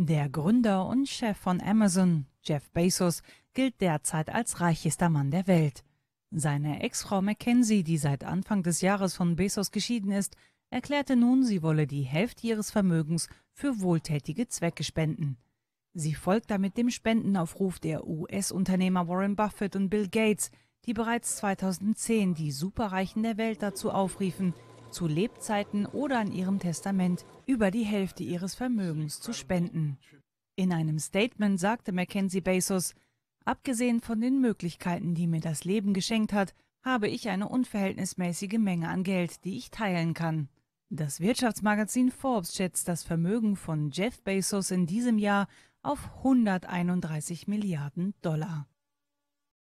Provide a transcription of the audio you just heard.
Der Gründer und Chef von Amazon, Jeff Bezos, gilt derzeit als reichester Mann der Welt. Seine Ex-Frau Mackenzie, die seit Anfang des Jahres von Bezos geschieden ist, erklärte nun, sie wolle die Hälfte ihres Vermögens für wohltätige Zwecke spenden. Sie folgt damit dem Spendenaufruf der US-Unternehmer Warren Buffett und Bill Gates, die bereits 2010 die Superreichen der Welt dazu aufriefen, zu Lebzeiten oder in ihrem Testament über die Hälfte ihres Vermögens zu spenden. In einem Statement sagte Mackenzie Bezos, Abgesehen von den Möglichkeiten, die mir das Leben geschenkt hat, habe ich eine unverhältnismäßige Menge an Geld, die ich teilen kann. Das Wirtschaftsmagazin Forbes schätzt das Vermögen von Jeff Bezos in diesem Jahr auf 131 Milliarden Dollar.